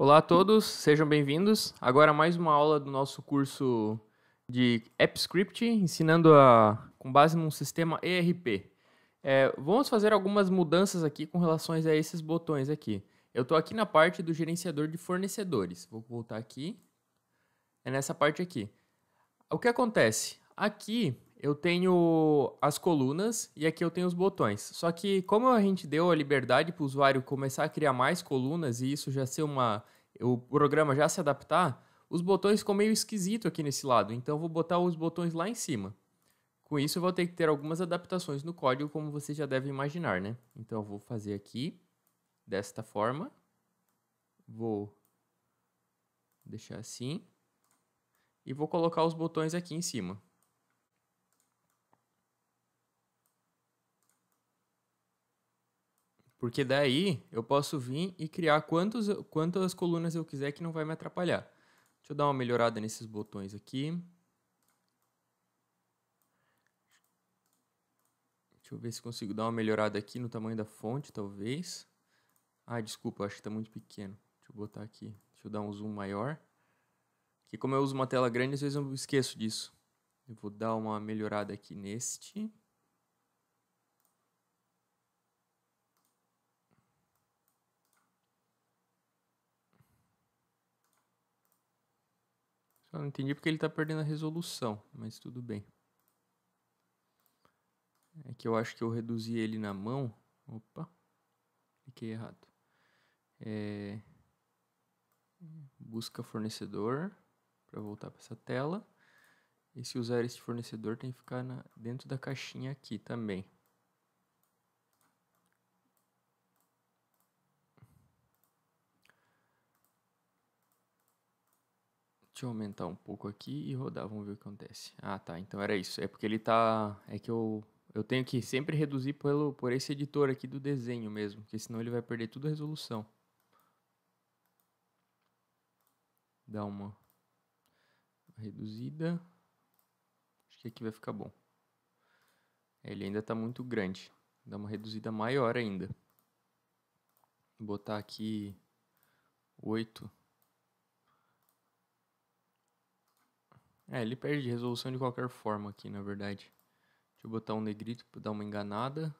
Olá a todos, sejam bem-vindos. Agora mais uma aula do nosso curso de AppScript, ensinando a, com base num sistema ERP. É, vamos fazer algumas mudanças aqui com relação a esses botões aqui. Eu estou aqui na parte do gerenciador de fornecedores. Vou voltar aqui. É nessa parte aqui. O que acontece? Aqui eu tenho as colunas e aqui eu tenho os botões. Só que como a gente deu a liberdade para o usuário começar a criar mais colunas e isso já ser uma... o programa já se adaptar, os botões ficam meio esquisito aqui nesse lado, então eu vou botar os botões lá em cima. Com isso eu vou ter que ter algumas adaptações no código, como você já deve imaginar, né? Então eu vou fazer aqui, desta forma. Vou deixar assim. E vou colocar os botões aqui em cima. Porque daí eu posso vir e criar quantos, quantas colunas eu quiser que não vai me atrapalhar. Deixa eu dar uma melhorada nesses botões aqui. Deixa eu ver se consigo dar uma melhorada aqui no tamanho da fonte, talvez. Ah, desculpa, acho que está muito pequeno. Deixa eu botar aqui. Deixa eu dar um zoom maior. Que como eu uso uma tela grande, às vezes eu esqueço disso. Eu vou dar uma melhorada aqui neste. não entendi porque ele está perdendo a resolução, mas tudo bem. É que eu acho que eu reduzi ele na mão. Opa, fiquei errado. É... Busca fornecedor para voltar para essa tela. E se usar este fornecedor, tem que ficar na... dentro da caixinha aqui também. Deixa eu aumentar um pouco aqui e rodar, vamos ver o que acontece. Ah, tá, então era isso. É porque ele tá... É que eu, eu tenho que sempre reduzir pelo, por esse editor aqui do desenho mesmo, porque senão ele vai perder tudo a resolução. Dá uma reduzida. Acho que aqui vai ficar bom. É, ele ainda está muito grande. Dá uma reduzida maior ainda. Vou botar aqui 8. É, ele perde resolução de qualquer forma aqui, na verdade. Deixa eu botar um negrito para dar uma enganada.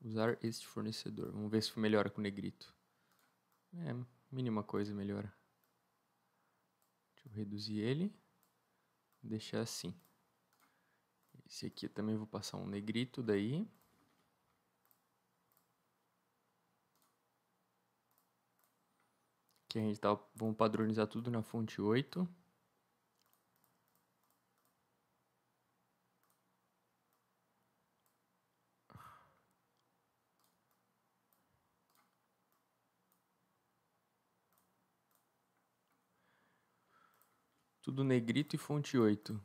Usar este fornecedor. Vamos ver se melhora com o negrito. É, mínima coisa melhora. Deixa eu reduzir ele. Deixar assim. Esse aqui também vou passar um negrito daí. que a gente tá, vamos padronizar tudo na fonte 8. Tudo negrito e fonte 8.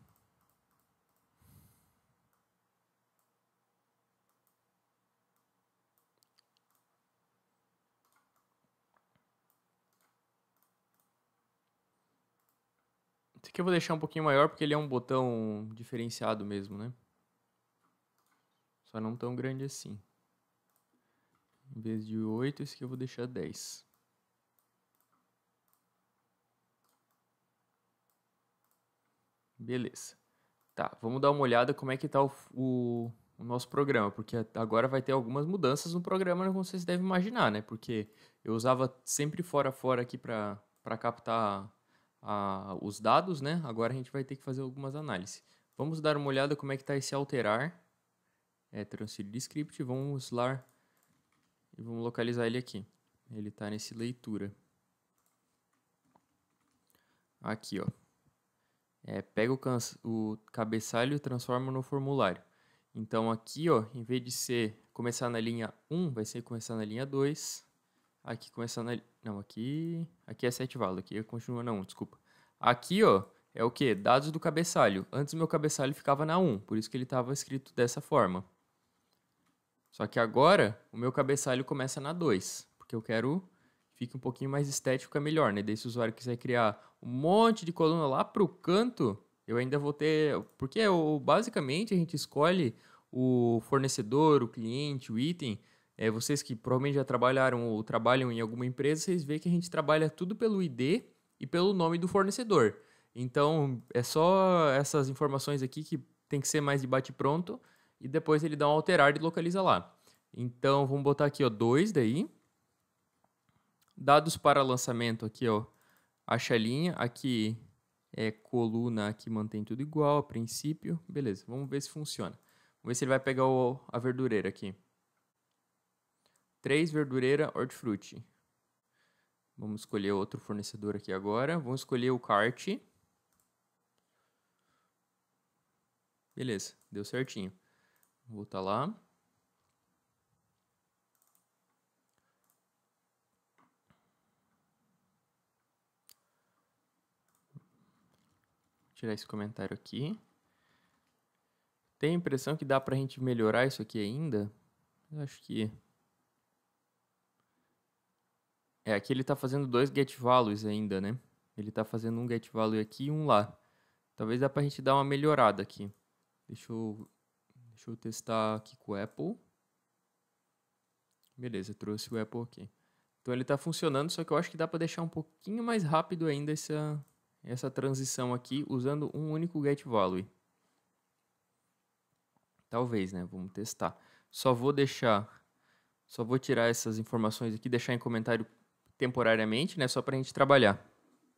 que eu vou deixar um pouquinho maior, porque ele é um botão diferenciado mesmo, né? Só não tão grande assim. Em vez de 8, esse aqui eu vou deixar 10. Beleza. Tá, vamos dar uma olhada como é que tá o, o, o, nosso programa, porque agora vai ter algumas mudanças no programa, como vocês devem imaginar, né? Porque eu usava sempre fora fora aqui para captar a, os dados, né? Agora a gente vai ter que fazer algumas análises. Vamos dar uma olhada como é que está esse alterar. É, transferir script, vamos lá e vamos localizar ele aqui. Ele está nesse leitura. Aqui, ó. É, pega o, o cabeçalho e transforma no formulário. Então aqui, ó, em vez de ser começar na linha 1, vai ser começar na linha 2. Aqui começando ali. Não, aqui. Aqui é sete valas. Aqui continua na 1, um, desculpa. Aqui, ó, é o que? Dados do cabeçalho. Antes meu cabeçalho ficava na 1, por isso que ele estava escrito dessa forma. Só que agora o meu cabeçalho começa na 2, porque eu quero fique um pouquinho mais estético é melhor, né? Daí se o usuário quiser criar um monte de coluna lá para o canto, eu ainda vou ter... Porque eu, basicamente a gente escolhe o fornecedor, o cliente, o item é, vocês que provavelmente já trabalharam ou trabalham em alguma empresa, vocês veem que a gente trabalha tudo pelo ID e pelo nome do fornecedor. Então, é só essas informações aqui que tem que ser mais de bate-pronto e depois ele dá um alterar e localiza lá. Então, vamos botar aqui, ó, 2 daí. Dados para lançamento aqui, ó, acha a linha. Aqui é coluna, aqui mantém tudo igual a princípio. Beleza, vamos ver se funciona. Vamos ver se ele vai pegar o, a verdureira aqui. 3 verdureira hortifruti. Vamos escolher outro fornecedor aqui agora. Vamos escolher o cart. Beleza, deu certinho. Vou voltar lá. Vou tirar esse comentário aqui. Tem a impressão que dá pra gente melhorar isso aqui ainda? Eu acho que é, aqui ele está fazendo dois get values ainda, né? Ele está fazendo um get value aqui e um lá. Talvez dá para a gente dar uma melhorada aqui. Deixa eu, deixa eu testar aqui com o Apple. Beleza, trouxe o Apple aqui. Então ele está funcionando, só que eu acho que dá para deixar um pouquinho mais rápido ainda essa, essa transição aqui usando um único get value. Talvez, né? Vamos testar. Só vou deixar, só vou tirar essas informações aqui, deixar em comentário temporariamente, né? Só para a gente trabalhar.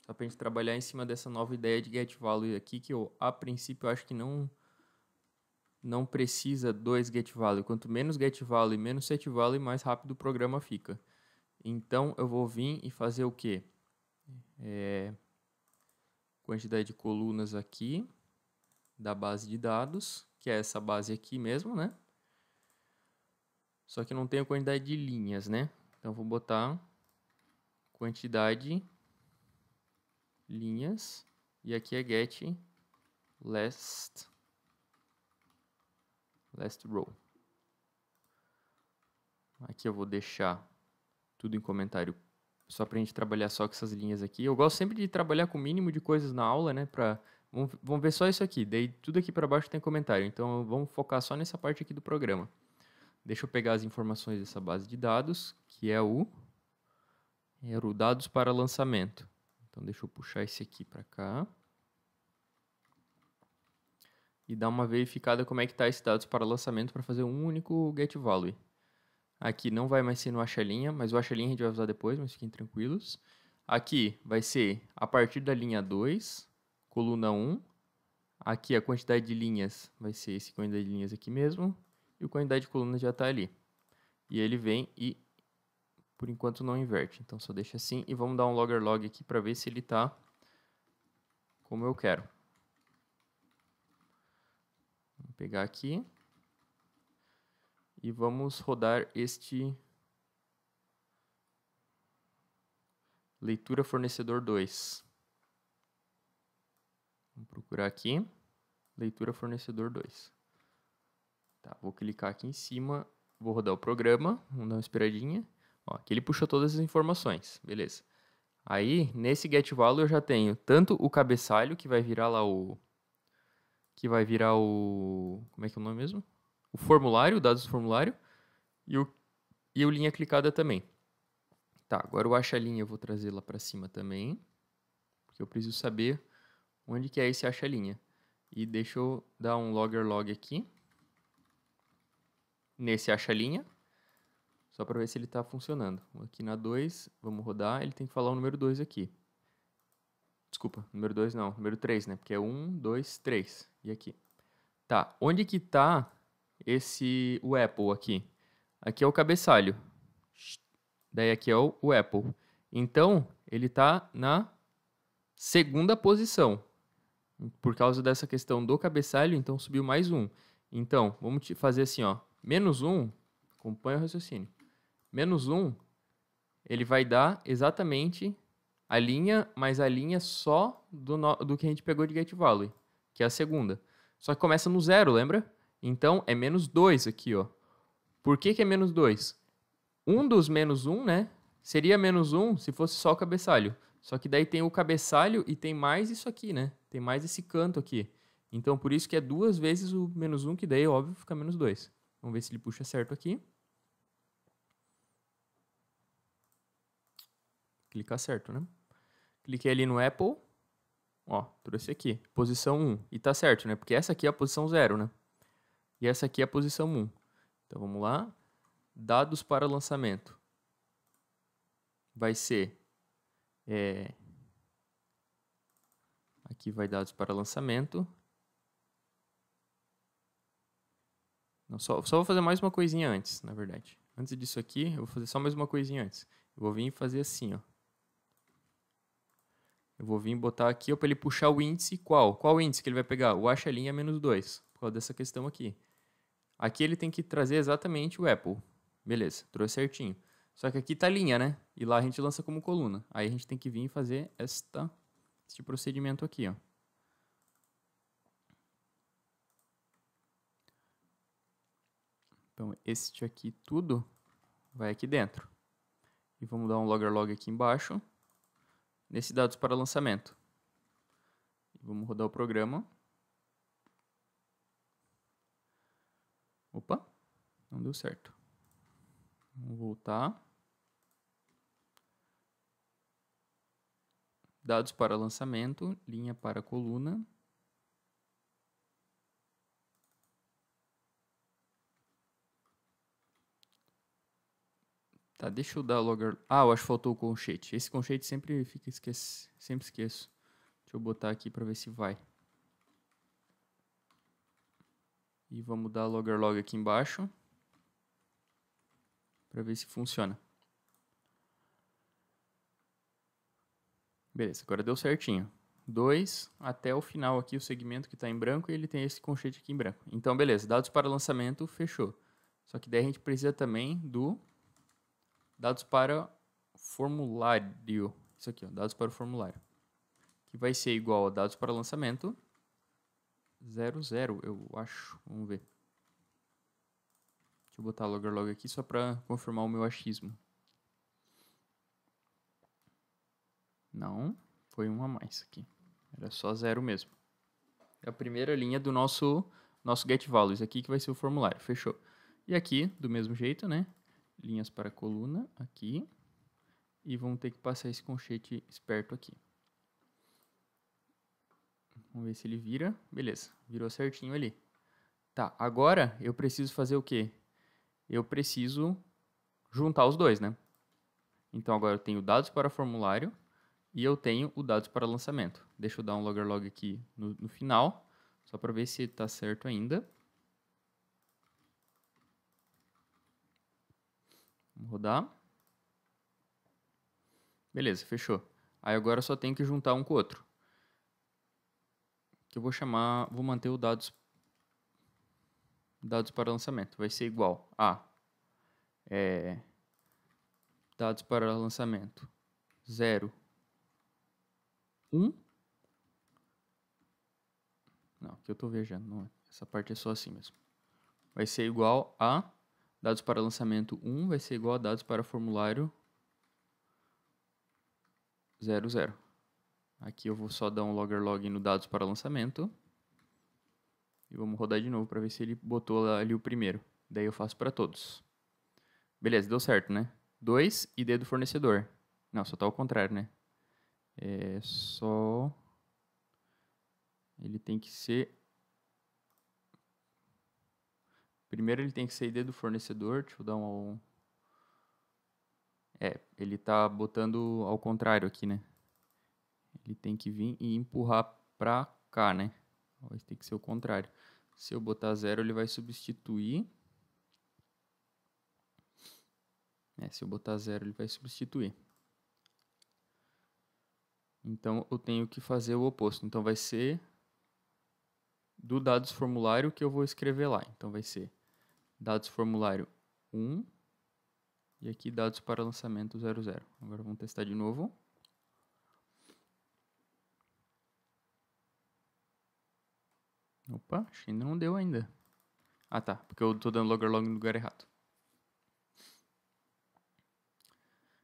Só para a gente trabalhar em cima dessa nova ideia de get value aqui, que eu, a princípio, eu acho que não não precisa dois get value. Quanto menos get value e menos set value, mais rápido o programa fica. Então, eu vou vir e fazer o quê? É, quantidade de colunas aqui da base de dados, que é essa base aqui mesmo, né? Só que não tenho quantidade de linhas, né? Então, vou botar quantidade linhas e aqui é get last last row. Aqui eu vou deixar tudo em comentário só para a gente trabalhar só com essas linhas aqui. Eu gosto sempre de trabalhar com o mínimo de coisas na aula, né? Pra... Vamos ver só isso aqui, daí tudo aqui para baixo tem comentário. Então vamos focar só nessa parte aqui do programa. Deixa eu pegar as informações dessa base de dados, que é o é, Erro dados para lançamento. Então deixa eu puxar esse aqui para cá. E dar uma verificada como é que está esse dados para lançamento para fazer um único get value. Aqui não vai mais ser no linha, mas o linha a gente vai usar depois, mas fiquem tranquilos. Aqui vai ser a partir da linha 2, coluna 1. Aqui a quantidade de linhas vai ser esse quantidade de linhas aqui mesmo. E a quantidade de colunas já está ali. E ele vem e por enquanto não inverte, então só deixa assim. E vamos dar um logger log aqui para ver se ele está como eu quero. Vou pegar aqui. E vamos rodar este leitura fornecedor 2. Vamos procurar aqui, leitura fornecedor 2. Tá, vou clicar aqui em cima, vou rodar o programa, vamos dar uma esperadinha. Ó, aqui ele puxou todas as informações, beleza. Aí, nesse get value eu já tenho tanto o cabeçalho, que vai virar lá o... Que vai virar o... Como é que é o nome mesmo? O formulário, dados do formulário. E o, e o linha clicada também. Tá, agora o acha linha eu vou trazer lá para cima também. Porque eu preciso saber onde que é esse acha linha. E deixa eu dar um logger log aqui. Nesse acha linha só para ver se ele está funcionando. Aqui na 2, vamos rodar, ele tem que falar o número 2 aqui. Desculpa, número 2 não, número 3, né? Porque é 1, 2, 3. E aqui. Tá, onde que está esse, o Apple aqui? Aqui é o cabeçalho. Daí aqui é o, o Apple. Então, ele está na segunda posição. Por causa dessa questão do cabeçalho, então subiu mais um. Então, vamos fazer assim, ó. Menos um, acompanha o raciocínio menos 1, ele vai dar exatamente a linha, mas a linha só do, no, do que a gente pegou de gate value, que é a segunda. Só que começa no zero, lembra? Então, é menos 2 aqui, ó. Por que, que é menos 2? Um dos menos 1, um, né? Seria menos 1 um se fosse só o cabeçalho. Só que daí tem o cabeçalho e tem mais isso aqui, né? Tem mais esse canto aqui. Então, por isso que é duas vezes o menos 1, um, que daí, óbvio, fica menos 2. Vamos ver se ele puxa certo aqui. clicar certo, né? Cliquei ali no Apple, ó, trouxe aqui, posição 1. E tá certo, né? Porque essa aqui é a posição 0, né? E essa aqui é a posição 1. Então vamos lá. Dados para lançamento. Vai ser. É... Aqui vai dados para lançamento. Não, só, só vou fazer mais uma coisinha antes, na verdade. Antes disso aqui, eu vou fazer só mais uma coisinha antes. Eu vou vir fazer assim, ó. Eu vou vir botar aqui para ele puxar o índice qual? Qual índice que ele vai pegar? O acha linha é menos 2, por causa dessa questão aqui. Aqui ele tem que trazer exatamente o Apple. Beleza, trouxe certinho. Só que aqui está linha, né? E lá a gente lança como coluna. Aí a gente tem que vir e fazer esta, este procedimento aqui, ó. Então, este aqui tudo vai aqui dentro. E vamos dar um logger log aqui embaixo nesse dados para lançamento. Vamos rodar o programa. Opa, não deu certo. Vamos voltar. Dados para lançamento, linha para coluna. Tá, deixa eu dar logo. Ah, eu acho que faltou o conchete. Esse conchete sempre fica esquece, sempre esqueço. Deixa eu botar aqui para ver se vai. E vamos dar logger log aqui embaixo para ver se funciona. Beleza, agora deu certinho. 2 até o final aqui, o segmento que está em branco, e ele tem esse conchete aqui em branco. Então, beleza, dados para lançamento, fechou. Só que daí a gente precisa também do dados para formulário. Isso aqui, ó, dados para o formulário. Que vai ser igual a dados para lançamento. 00, eu acho. Vamos ver. Deixa eu botar logger log aqui só para confirmar o meu achismo. Não, foi um a mais aqui. Era só zero mesmo. É a primeira linha do nosso, nosso get values aqui que vai ser o formulário. Fechou. E aqui, do mesmo jeito, né? linhas para a coluna aqui e vamos ter que passar esse conchete esperto aqui. Vamos ver se ele vira. Beleza, virou certinho ali. Tá, agora eu preciso fazer o quê? Eu preciso juntar os dois, né? Então agora eu tenho dados para formulário e eu tenho o dados para lançamento. Deixa eu dar um logger log aqui no, no final, só para ver se está certo ainda. Vamos rodar. Beleza, fechou. Aí agora só tem que juntar um com o outro. Que eu vou chamar, vou manter o dados dados para lançamento. Vai ser igual a é, dados para lançamento 0 1 um. Não, que eu tô viajando, não é. Essa parte é só assim mesmo. Vai ser igual a Dados para lançamento 1 vai ser igual a dados para formulário 00. Aqui eu vou só dar um logger log no dados para lançamento. E vamos rodar de novo para ver se ele botou ali o primeiro. Daí eu faço para todos. Beleza, deu certo, né? 2, ID do fornecedor. Não, só está ao contrário, né? É só... Ele tem que ser Primeiro ele tem que ser ID do fornecedor, deixa eu dar um... É, ele tá botando ao contrário aqui, né? Ele tem que vir e empurrar para cá, né? Tem que ser o contrário. Se eu botar zero, ele vai substituir. É, se eu botar zero, ele vai substituir. Então, eu tenho que fazer o oposto. Então, vai ser do dados formulário que eu vou escrever lá. Então, vai ser dados formulário 1 e aqui dados para lançamento 00. Agora vamos testar de novo. Opa, acho que ainda não deu ainda. Ah tá, porque eu estou dando logger log no lugar errado.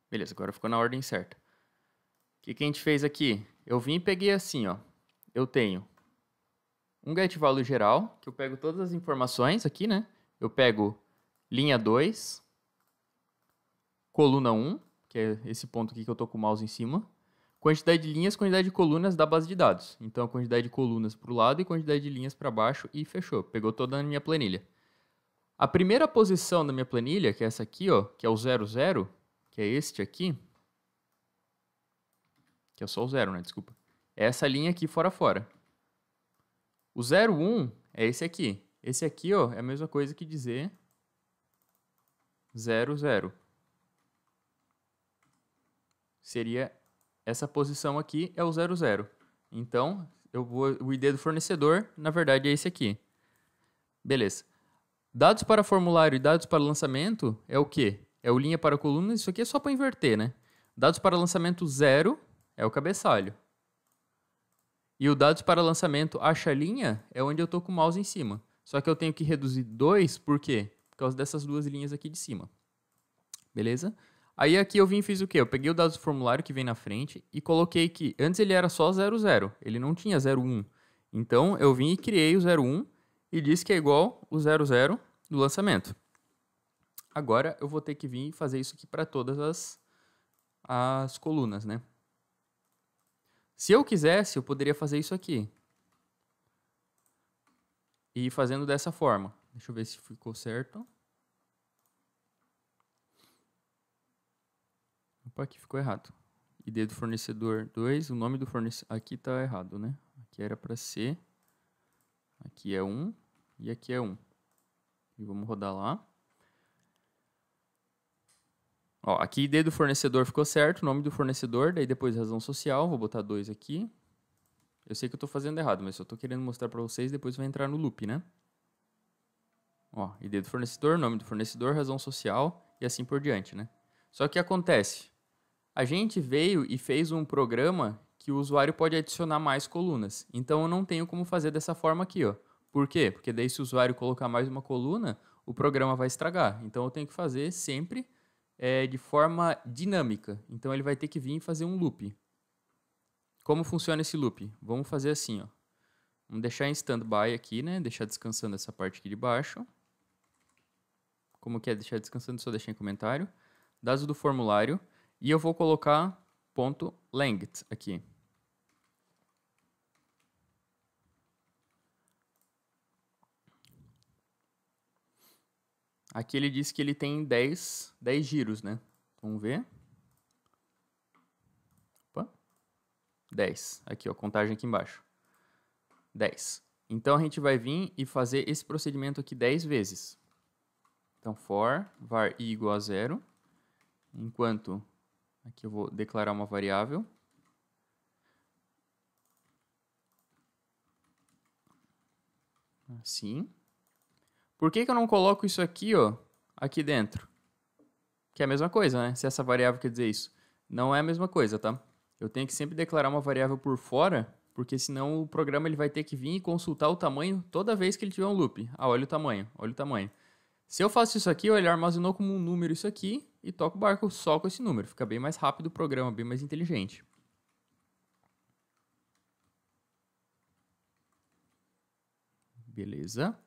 Beleza, agora ficou na ordem certa. O que, que a gente fez aqui? Eu vim e peguei assim, ó. Eu tenho um get value geral, que eu pego todas as informações aqui, né? eu pego linha 2, coluna 1, que é esse ponto aqui que eu estou com o mouse em cima, quantidade de linhas, quantidade de colunas da base de dados. Então, a quantidade de colunas para o lado e quantidade de linhas para baixo e fechou. Pegou toda a minha planilha. A primeira posição da minha planilha, que é essa aqui, ó, que é o 00, que é este aqui, que é só o 0, né? Desculpa. É essa linha aqui fora fora. O 01 é esse aqui, esse aqui, ó, é a mesma coisa que dizer 0, 0. Seria essa posição aqui é o 0, 0. Então, eu vou, o ID do fornecedor, na verdade, é esse aqui. Beleza. Dados para formulário e dados para lançamento é o quê? É o linha para coluna, isso aqui é só para inverter, né? Dados para lançamento 0 é o cabeçalho. E o dados para lançamento acha linha é onde eu estou com o mouse em cima. Só que eu tenho que reduzir 2, por quê? Por causa dessas duas linhas aqui de cima. Beleza? Aí aqui eu vim e fiz o quê? Eu peguei o dado do formulário que vem na frente e coloquei que antes ele era só 00, ele não tinha 01. Então eu vim e criei o 01 e disse que é igual o 00 do lançamento. Agora eu vou ter que vir e fazer isso aqui para todas as, as colunas, né? Se eu quisesse, eu poderia fazer isso aqui. E fazendo dessa forma. Deixa eu ver se ficou certo. Opa, aqui ficou errado. ID do fornecedor 2, o nome do fornecedor... Aqui está errado, né? Aqui era para ser... Aqui é 1 um, e aqui é 1. Um. E vamos rodar lá. Ó, aqui ID do fornecedor ficou certo, nome do fornecedor, daí depois razão social, vou botar 2 aqui. Eu sei que eu estou fazendo errado, mas só estou querendo mostrar para vocês, depois vai entrar no loop, né? Ó, ID do fornecedor, nome do fornecedor, razão social e assim por diante, né? Só que acontece, a gente veio e fez um programa que o usuário pode adicionar mais colunas. Então eu não tenho como fazer dessa forma aqui, ó. Por quê? Porque daí se o usuário colocar mais uma coluna, o programa vai estragar. Então eu tenho que fazer sempre é, de forma dinâmica. Então ele vai ter que vir e fazer um loop. Como funciona esse loop? Vamos fazer assim, ó. Vamos deixar em standby aqui, né? Deixar descansando essa parte aqui de baixo. Como que é deixar descansando? Só deixar em comentário. Dados do formulário. E eu vou colocar ponto .length aqui. Aqui ele diz que ele tem 10, 10 giros, né? Vamos ver. 10. Aqui, ó, contagem aqui embaixo. 10. Então, a gente vai vir e fazer esse procedimento aqui 10 vezes. Então, for var i igual a zero, enquanto aqui eu vou declarar uma variável. Assim. Por que, que eu não coloco isso aqui, ó, aqui dentro? Que é a mesma coisa, né? Se essa variável quer dizer isso. Não é a mesma coisa, tá? eu tenho que sempre declarar uma variável por fora, porque senão o programa ele vai ter que vir e consultar o tamanho toda vez que ele tiver um loop. Ah, olha o tamanho, olha o tamanho. Se eu faço isso aqui, ele armazenou como um número isso aqui e toco o barco só com esse número. Fica bem mais rápido o programa, bem mais inteligente. Beleza.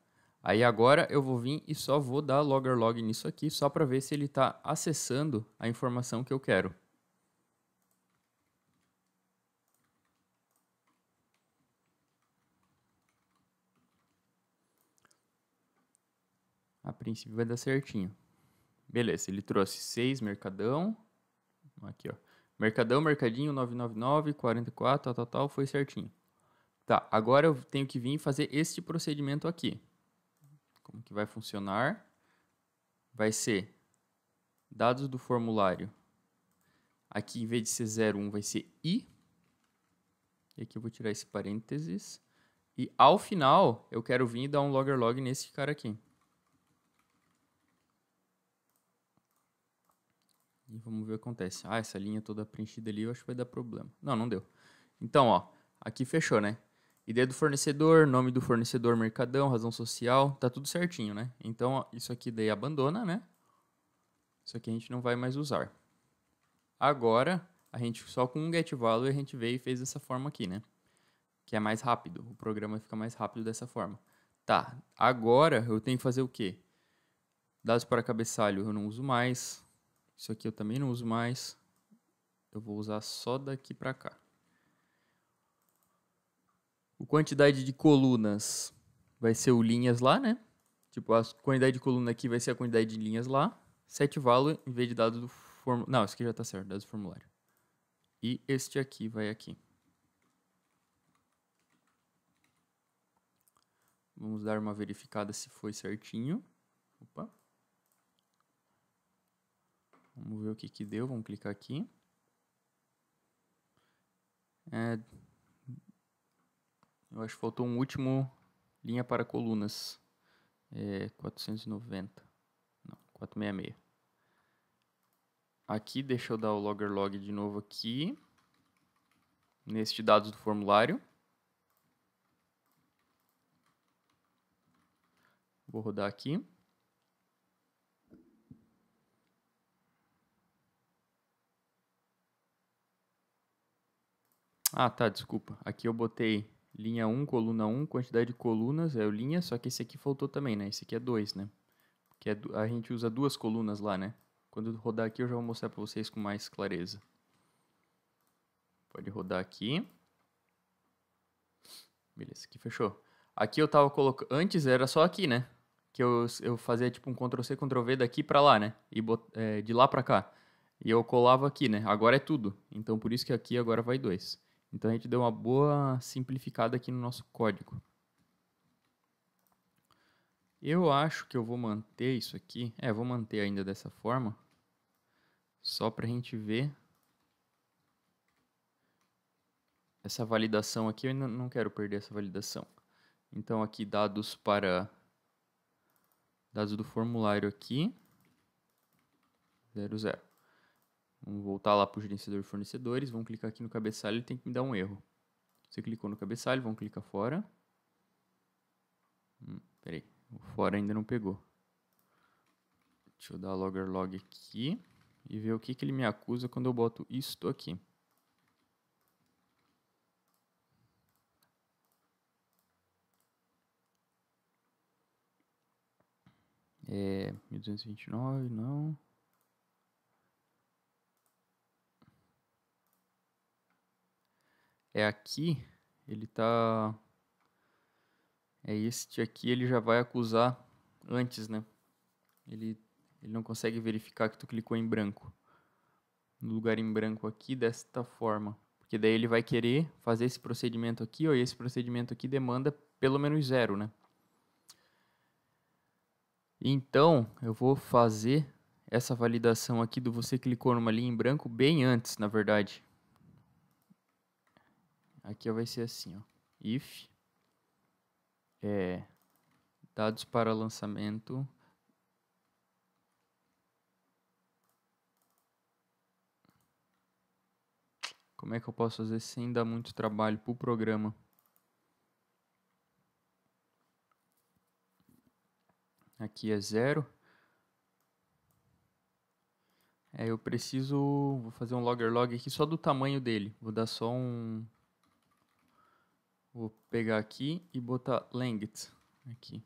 Aí agora eu vou vir e só vou dar logger log nisso aqui, só para ver se ele está acessando a informação que eu quero. princípio vai dar certinho. Beleza, ele trouxe 6 Mercadão. Aqui, ó. Mercadão, Mercadinho, 999, 44, tal, tal, tal, foi certinho. Tá, agora eu tenho que vir fazer este procedimento aqui. Como que vai funcionar? Vai ser dados do formulário. Aqui, em vez de ser 01, vai ser I. E aqui eu vou tirar esse parênteses. E ao final, eu quero vir e dar um logger log nesse cara aqui. E vamos ver o que acontece. Ah, essa linha toda preenchida ali, eu acho que vai dar problema. Não, não deu. Então, ó, aqui fechou, né? Ideia do fornecedor, nome do fornecedor, mercadão, razão social, tá tudo certinho, né? Então, ó, isso aqui daí abandona, né? Isso aqui a gente não vai mais usar. Agora, a gente só com um get value a gente veio e fez dessa forma aqui, né? Que é mais rápido, o programa fica mais rápido dessa forma. Tá, agora eu tenho que fazer o quê? Dados para cabeçalho eu não uso mais, isso aqui eu também não uso mais. Eu vou usar só daqui para cá. O quantidade de colunas vai ser o linhas lá, né? Tipo, a quantidade de coluna aqui vai ser a quantidade de linhas lá. Set value em vez de dado do formulário. Não, isso aqui já está certo, dado do formulário. E este aqui vai aqui. Vamos dar uma verificada se foi certinho. Opa. Vamos ver o que, que deu, vamos clicar aqui. É, eu acho que faltou um último linha para colunas. É 490. Não, 466. Aqui, deixa eu dar o logger log de novo aqui. Neste dados do formulário. Vou rodar aqui. Ah, tá, desculpa. Aqui eu botei linha 1, coluna 1, quantidade de colunas, é o linha, só que esse aqui faltou também, né? Esse aqui é 2, né? Que é a gente usa duas colunas lá, né? Quando rodar aqui eu já vou mostrar para vocês com mais clareza. Pode rodar aqui. Beleza, aqui fechou. Aqui eu tava colocando... Antes era só aqui, né? Que eu, eu fazia tipo um Ctrl-C, Ctrl-V daqui para lá, né? E bot... é, de lá para cá. E eu colava aqui, né? Agora é tudo. Então por isso que aqui agora vai 2. Então a gente deu uma boa simplificada aqui no nosso código. Eu acho que eu vou manter isso aqui. É, vou manter ainda dessa forma. Só para a gente ver. Essa validação aqui, eu ainda não quero perder essa validação. Então aqui dados para... Dados do formulário aqui. 00. Vamos voltar lá para o gerenciador de fornecedores, vamos clicar aqui no cabeçalho, ele tem que me dar um erro. Você clicou no cabeçalho, vamos clicar fora. Hum, peraí, o fora ainda não pegou. Deixa eu dar logger log aqui e ver o que, que ele me acusa quando eu boto isto aqui. É, 1229, não. é aqui, ele tá. É este aqui, ele já vai acusar antes, né? Ele, ele não consegue verificar que tu clicou em branco. No lugar em branco aqui, desta forma. Porque daí ele vai querer fazer esse procedimento aqui, ó, e esse procedimento aqui demanda pelo menos zero, né? Então, eu vou fazer essa validação aqui do você clicou numa linha em branco bem antes, na verdade aqui vai ser assim, ó, if é, dados para lançamento Como é que eu posso fazer sem dar muito trabalho para o programa? Aqui é zero. É, eu preciso... Vou fazer um logger log aqui só do tamanho dele. Vou dar só um... Vou pegar aqui e botar length aqui.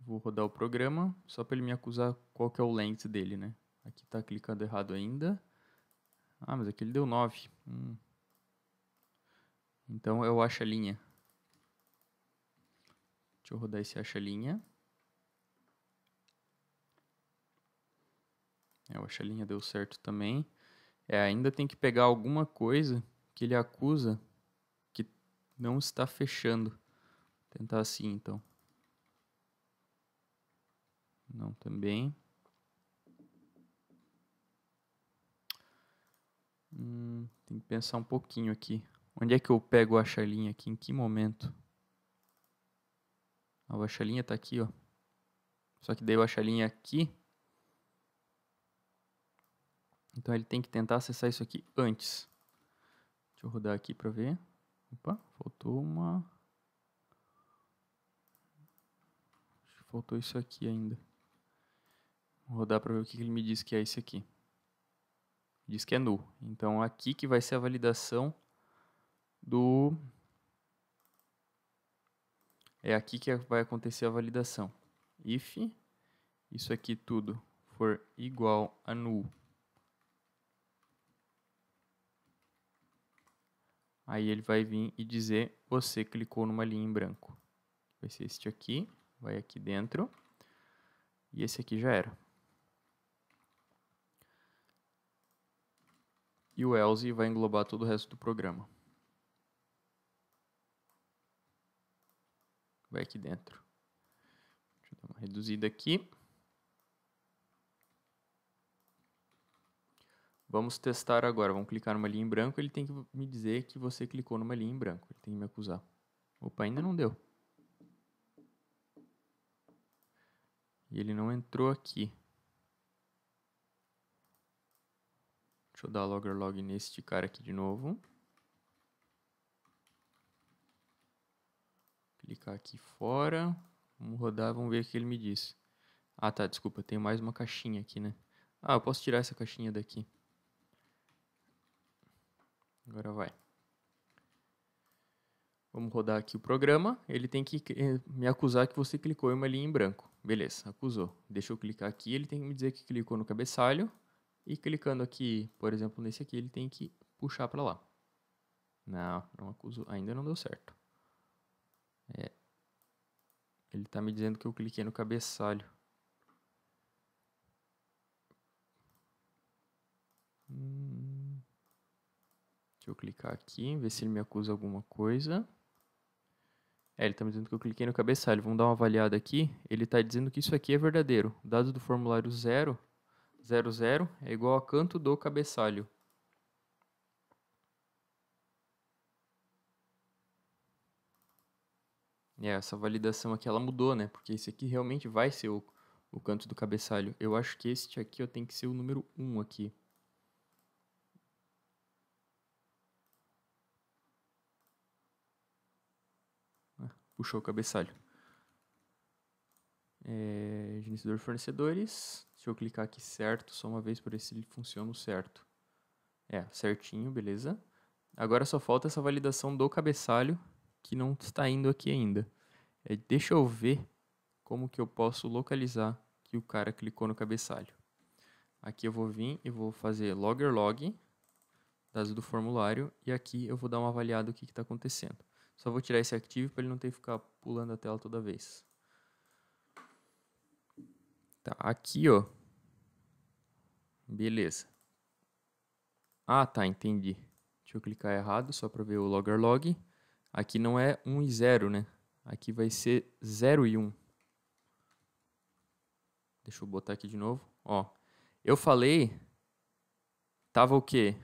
Vou rodar o programa, só para ele me acusar qual que é o length dele, né? Aqui está clicando errado ainda. Ah, mas aqui ele deu 9. Hum. Então eu acho a linha. Deixa eu rodar esse acha linha. É, o acha linha deu certo também. É, ainda tem que pegar alguma coisa que ele acusa que não está fechando. Vou tentar assim, então. Não também. Hum, tem que pensar um pouquinho aqui. Onde é que eu pego a chalinha aqui? Em que momento? Ah, a baixalinha está aqui, ó. Só que daí o baixalinha é aqui. Então ele tem que tentar acessar isso aqui antes eu rodar aqui para ver. Opa, faltou uma. Faltou isso aqui ainda. Vou rodar para ver o que ele me diz que é esse aqui. Diz que é null. Então aqui que vai ser a validação do é aqui que vai acontecer a validação. If isso aqui tudo for igual a null Aí ele vai vir e dizer, você clicou numa linha em branco. Vai ser este aqui, vai aqui dentro. E esse aqui já era. E o else vai englobar todo o resto do programa. Vai aqui dentro. Deixa eu dar uma reduzida aqui. Vamos testar agora. Vamos clicar numa linha em branco. Ele tem que me dizer que você clicou numa linha em branco. Ele tem que me acusar. Opa, ainda não deu. E ele não entrou aqui. Deixa eu dar logger log neste cara aqui de novo. Clicar aqui fora. Vamos rodar, vamos ver o que ele me diz. Ah, tá, desculpa, tem mais uma caixinha aqui, né? Ah, eu posso tirar essa caixinha daqui. Agora vai. Vamos rodar aqui o programa. Ele tem que eh, me acusar que você clicou em uma linha em branco. Beleza, acusou. Deixa eu clicar aqui, ele tem que me dizer que clicou no cabeçalho. E clicando aqui, por exemplo, nesse aqui, ele tem que puxar para lá. Não, não acusou. Ainda não deu certo. É. Ele está me dizendo que eu cliquei no cabeçalho. Hum. Deixa eu clicar aqui, ver se ele me acusa alguma coisa. É, ele está me dizendo que eu cliquei no cabeçalho. Vamos dar uma avaliada aqui. Ele está dizendo que isso aqui é verdadeiro. O dado do formulário 0, 0, é igual a canto do cabeçalho. É, essa validação aqui ela mudou, né? Porque esse aqui realmente vai ser o, o canto do cabeçalho. Eu acho que este aqui eu tenho que ser o número 1 aqui. puxou o cabeçalho. É, gerenciador de fornecedores. Se eu clicar aqui certo, só uma vez para ver se ele funciona certo. É, certinho, beleza. Agora só falta essa validação do cabeçalho, que não está indo aqui ainda. É, deixa eu ver como que eu posso localizar que o cara clicou no cabeçalho. Aqui eu vou vir e vou fazer logger log, dados do formulário, e aqui eu vou dar uma avaliada do que está acontecendo. Só vou tirar esse active para ele não ter que ficar pulando a tela toda vez. Tá, aqui, ó. Beleza. Ah, tá, entendi. Deixa eu clicar errado só para ver o logger log. Aqui não é 1 e 0, né? Aqui vai ser 0 e 1. Deixa eu botar aqui de novo. Ó, eu falei tava o quê?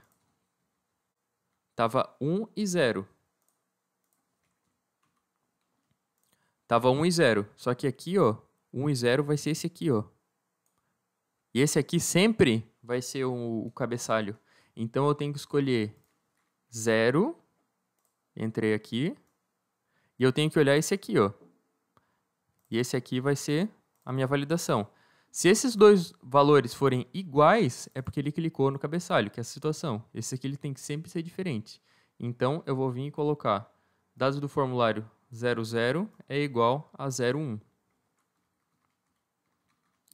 Tava 1 e 0. Tava 1 e 0. Só que aqui, ó, 1 e 0 vai ser esse aqui, ó. E esse aqui sempre vai ser o, o cabeçalho. Então eu tenho que escolher 0, entrei aqui, e eu tenho que olhar esse aqui, ó. E esse aqui vai ser a minha validação. Se esses dois valores forem iguais, é porque ele clicou no cabeçalho, que é a situação. Esse aqui ele tem que sempre ser diferente. Então, eu vou vir e colocar dados do formulário 00 é igual a 01.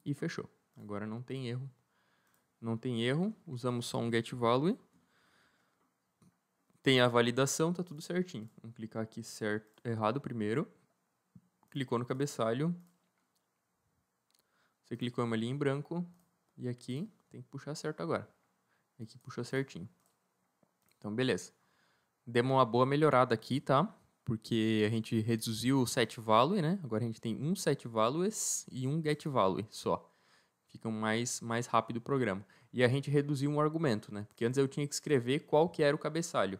E fechou. Agora não tem erro. Não tem erro, usamos só um get value. Tem a validação, tá tudo certinho. Vamos clicar aqui certo, errado primeiro. Clicou no cabeçalho. Você clicou ali em branco e aqui tem que puxar certo agora. aqui puxou certinho. Então beleza. Demos uma boa melhorada aqui, tá? porque a gente reduziu o set value, né? Agora a gente tem um set values e um get value só. Fica mais, mais rápido o programa. E a gente reduziu um argumento, né? Porque antes eu tinha que escrever qual que era o cabeçalho.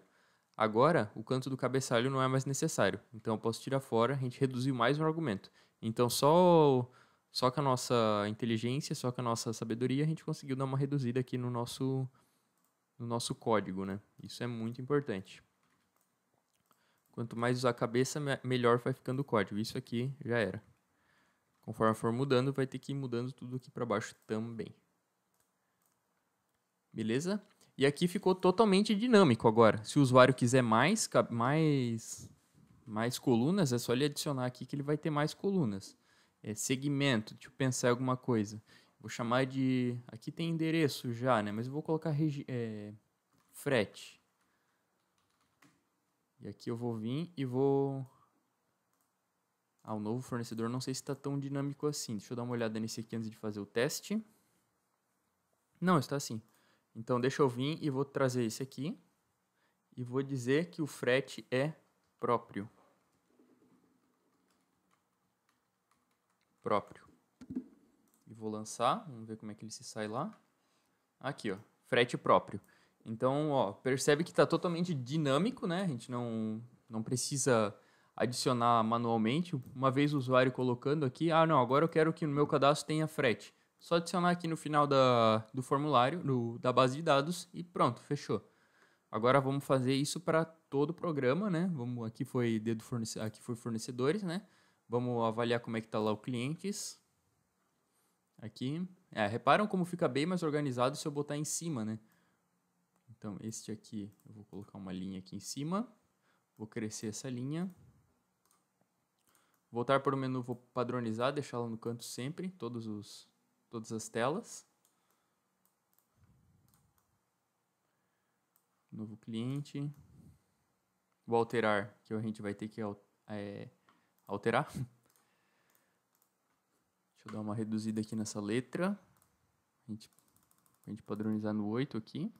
Agora, o canto do cabeçalho não é mais necessário. Então eu posso tirar fora, a gente reduziu mais um argumento. Então só só com a nossa inteligência, só com a nossa sabedoria, a gente conseguiu dar uma reduzida aqui no nosso no nosso código, né? Isso é muito importante. Quanto mais usar a cabeça, melhor vai ficando o código. Isso aqui já era. Conforme for mudando, vai ter que ir mudando tudo aqui para baixo também. Beleza? E aqui ficou totalmente dinâmico agora. Se o usuário quiser mais, mais, mais colunas, é só ele adicionar aqui que ele vai ter mais colunas. É segmento, deixa eu pensar em alguma coisa. Vou chamar de... Aqui tem endereço já, né? Mas eu vou colocar é, frete. E aqui eu vou vir e vou... Ah, o novo fornecedor não sei se está tão dinâmico assim. Deixa eu dar uma olhada nesse aqui antes de fazer o teste. Não, está assim. Então deixa eu vir e vou trazer esse aqui. E vou dizer que o frete é próprio. Próprio. E vou lançar, vamos ver como é que ele se sai lá. Aqui, ó, frete próprio. Então, ó, percebe que está totalmente dinâmico, né? A gente não, não precisa adicionar manualmente. Uma vez o usuário colocando aqui, ah, não, agora eu quero que no meu cadastro tenha frete. Só adicionar aqui no final da, do formulário, do, da base de dados e pronto, fechou. Agora vamos fazer isso para todo o programa, né? Vamos, aqui foi dedo fornece, aqui foi fornecedores, né? Vamos avaliar como é que está lá o clientes. Aqui. É, reparam como fica bem mais organizado se eu botar em cima, né? Então este aqui, eu vou colocar uma linha aqui em cima, vou crescer essa linha, voltar para o menu, vou padronizar, deixá-la no canto sempre, todos os, todas as telas. Novo cliente, vou alterar, que a gente vai ter que é, alterar. Deixa eu dar uma reduzida aqui nessa letra. A gente, a gente padronizar no 8 aqui.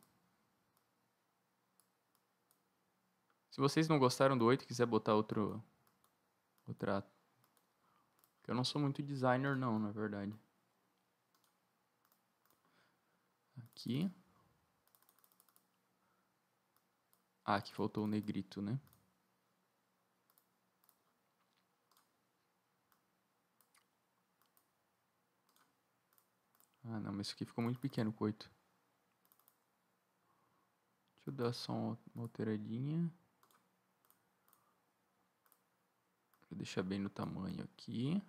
Se vocês não gostaram do 8 e quiser botar outro... Outra... Eu não sou muito designer não, na verdade. Aqui. Ah, aqui faltou o negrito, né? Ah, não, mas isso aqui ficou muito pequeno, coito. Deixa eu dar só uma alteradinha. deixar bem no tamanho aqui.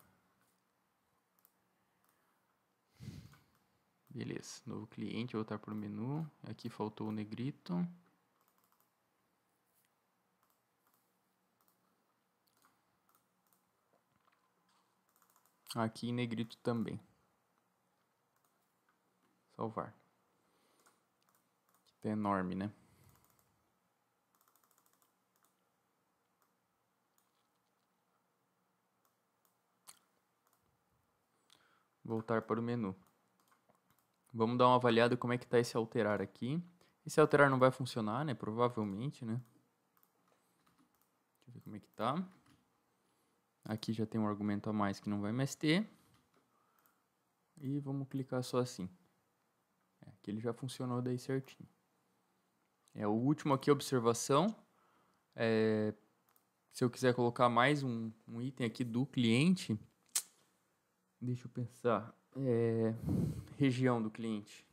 Beleza, novo cliente, voltar para o menu. Aqui faltou o negrito. Aqui em negrito também. Salvar. Que tá enorme, né? Voltar para o menu. Vamos dar uma avaliada como é que está esse alterar aqui. Esse alterar não vai funcionar, né? Provavelmente, né? Deixa eu ver como é que está. Aqui já tem um argumento a mais que não vai mais ter. E vamos clicar só assim. É, aqui ele já funcionou daí certinho. É o último aqui, observação. É, se eu quiser colocar mais um, um item aqui do cliente, Deixa eu pensar. É, região do cliente.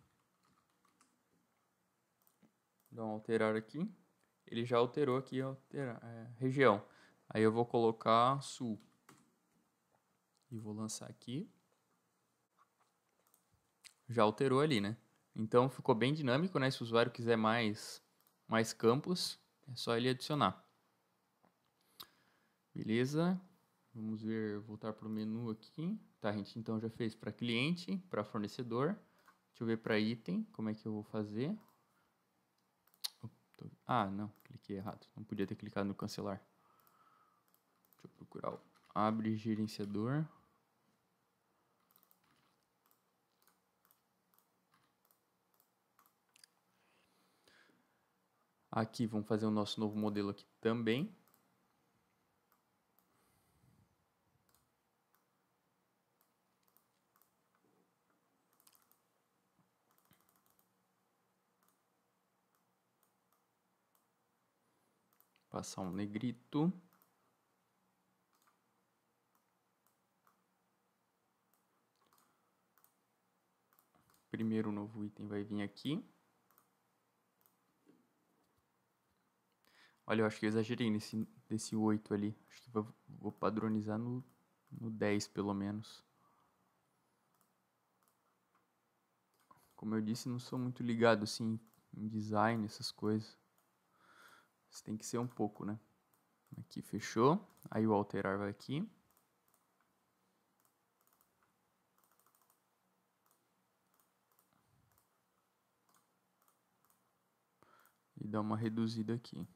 Dá um alterar aqui. Ele já alterou aqui é alterar, é, região. Aí eu vou colocar sul. E vou lançar aqui. Já alterou ali, né? Então ficou bem dinâmico, né? Se o usuário quiser mais, mais campos, é só ele adicionar. Beleza? Vamos ver, voltar para o menu aqui. Tá, a gente então já fez para cliente, para fornecedor. Deixa eu ver para item, como é que eu vou fazer. Ah, não, cliquei errado. Não podia ter clicado no cancelar. Deixa eu procurar o abre gerenciador. Aqui vamos fazer o nosso novo modelo aqui também. passar um negrito. Primeiro novo item vai vir aqui. Olha, eu acho que eu exagerei nesse nesse 8 ali. Acho que vou, vou padronizar no, no 10 pelo menos. Como eu disse, não sou muito ligado assim em design, essas coisas tem que ser um pouco, né? Aqui fechou. Aí o alterar vai aqui. E dá uma reduzida aqui.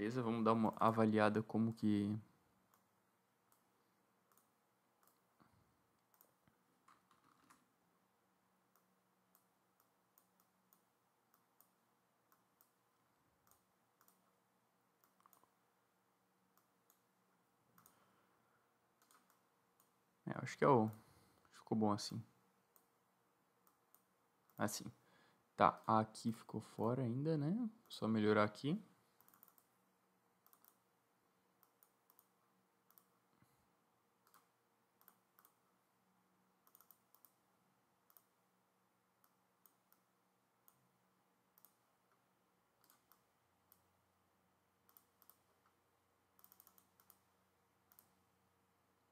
Beleza, vamos dar uma avaliada como que é, acho que é o. Ficou bom assim. Assim. Tá, aqui ficou fora ainda, né? Só melhorar aqui.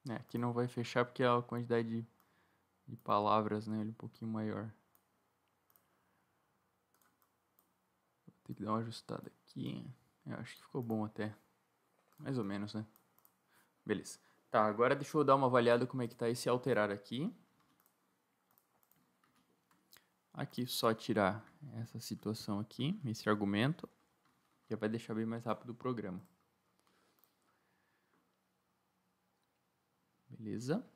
É, aqui não vai fechar porque a quantidade de, de palavras, né, é um pouquinho maior. Vou ter que dar uma ajustada aqui. Eu é, acho que ficou bom até. Mais ou menos, né? Beleza. Tá, agora deixa eu dar uma avaliada como é que tá esse alterar aqui. Aqui só tirar essa situação aqui, esse argumento, já vai deixar bem mais rápido o programa. Beleza.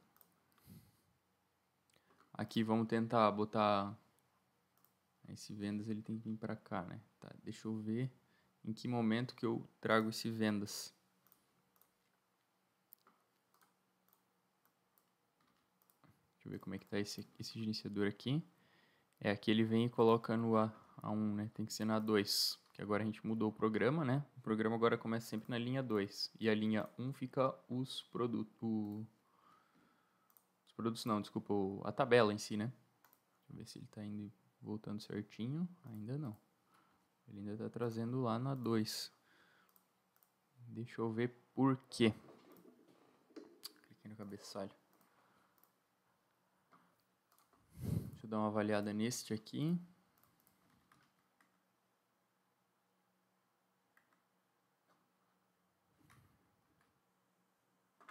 Aqui vamos tentar botar... Ah, esse vendas ele tem que vir para cá, né? Tá, deixa eu ver em que momento que eu trago esse vendas. Deixa eu ver como é que tá esse, esse gerenciador aqui. É, aqui ele vem e coloca no A, A1, né? Tem que ser na A2, que agora a gente mudou o programa, né? O programa agora começa sempre na linha 2. E a linha 1 fica os produtos, produtos não, desculpa, a tabela em si, né? Deixa eu ver se ele está indo voltando certinho. Ainda não. Ele ainda está trazendo lá na 2. Deixa eu ver por quê. Cliquei no cabeçalho. Deixa eu dar uma avaliada neste aqui.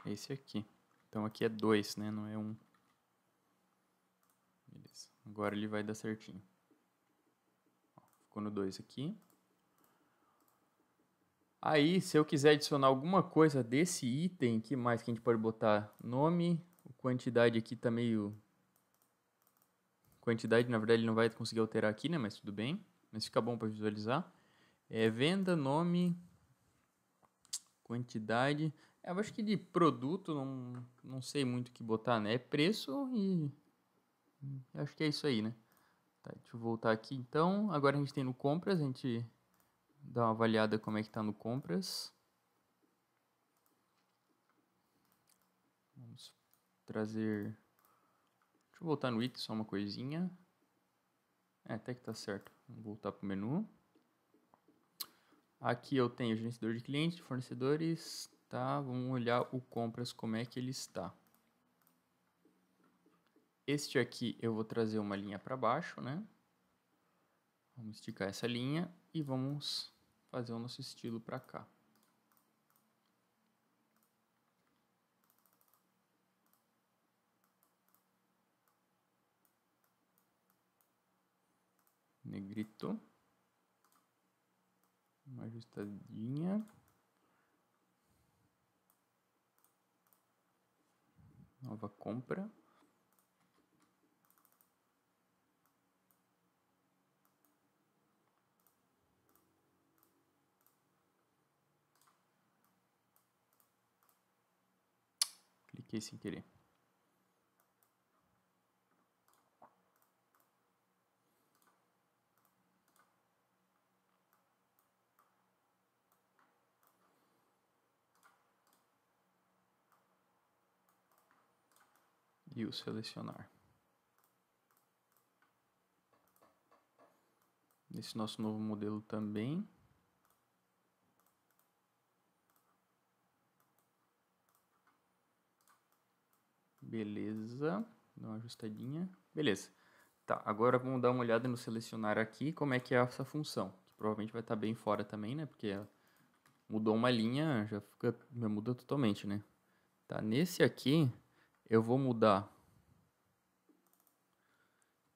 Esse aqui. Então aqui é 2, né? Não é 1. Um. Beleza. Agora ele vai dar certinho. Ó, ficou no 2 aqui. Aí, se eu quiser adicionar alguma coisa desse item, que mais que a gente pode botar? Nome, quantidade aqui tá meio... Quantidade, na verdade, ele não vai conseguir alterar aqui, né? Mas tudo bem. Mas fica bom para visualizar. É, venda, nome, quantidade. Eu acho que de produto não, não sei muito o que botar, né? É preço e. Acho que é isso aí, né? Tá, deixa eu voltar aqui então. Agora a gente tem no compras, a gente dá uma avaliada como é que tá no compras. Vamos trazer. Deixa eu voltar no it só uma coisinha. É, até que tá certo. Vamos voltar pro menu. Aqui eu tenho gerenciador de clientes, fornecedores, tá? Vamos olhar o compras como é que ele está. Este aqui eu vou trazer uma linha para baixo, né? Vamos esticar essa linha e vamos fazer o nosso estilo para cá. Negrito. Uma ajustadinha. Nova compra. Cliquei sem querer. e o selecionar. Nesse nosso novo modelo também. Beleza, dá uma ajustadinha. Beleza. Tá, agora vamos dar uma olhada no selecionar aqui, como é que é essa função. Que provavelmente vai estar tá bem fora também, né? Porque mudou uma linha, já, fica, já muda totalmente, né? Tá, nesse aqui, eu vou mudar.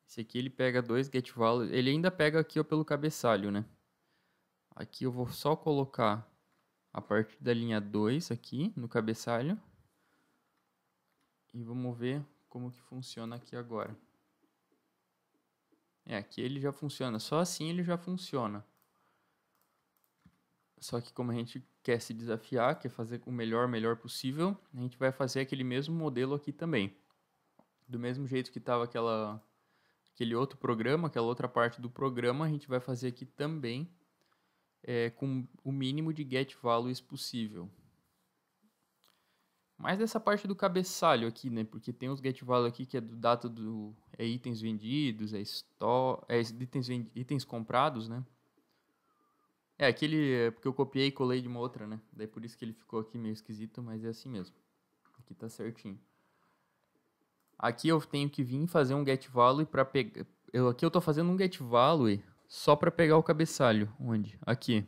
Esse aqui ele pega dois get values, ele ainda pega aqui ó, pelo cabeçalho, né? Aqui eu vou só colocar a partir da linha 2 aqui no cabeçalho. E vamos ver como que funciona aqui agora. É, aqui ele já funciona, só assim ele já funciona. Só que como a gente quer se desafiar, quer fazer o melhor, melhor possível, a gente vai fazer aquele mesmo modelo aqui também. Do mesmo jeito que estava aquela aquele outro programa, aquela outra parte do programa, a gente vai fazer aqui também é, com o mínimo de get values possível. Mais dessa parte do cabeçalho aqui, né? Porque tem os get value aqui que é do data do é itens vendidos, é, store, é itens, itens comprados, né? É, aquele é porque eu copiei e colei de uma outra, né? Daí por isso que ele ficou aqui meio esquisito, mas é assim mesmo. Aqui tá certinho. Aqui eu tenho que vir fazer um get value para pegar... Eu, aqui eu tô fazendo um get value só para pegar o cabeçalho. Onde? Aqui.